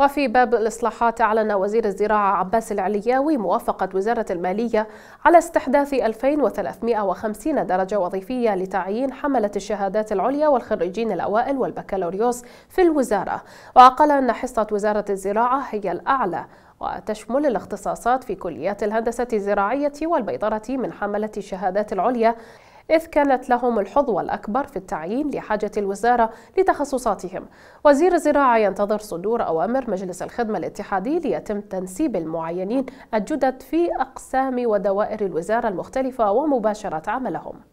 وفي باب الإصلاحات أعلن وزير الزراعة عباس العلياوي موافقة وزارة المالية على استحداث 2350 درجة وظيفية لتعيين حملة الشهادات العليا والخريجين الأوائل والبكالوريوس في الوزارة وقال أن حصة وزارة الزراعة هي الأعلى وتشمل الاختصاصات في كليات الهندسة الزراعية والبيطرة من حملة الشهادات العليا إذ كانت لهم الحظوة الأكبر في التعيين لحاجة الوزارة لتخصصاتهم وزير الزراعة ينتظر صدور أوامر مجلس الخدمة الاتحادي ليتم تنسيب المعينين الجدد في أقسام ودوائر الوزارة المختلفة ومباشرة عملهم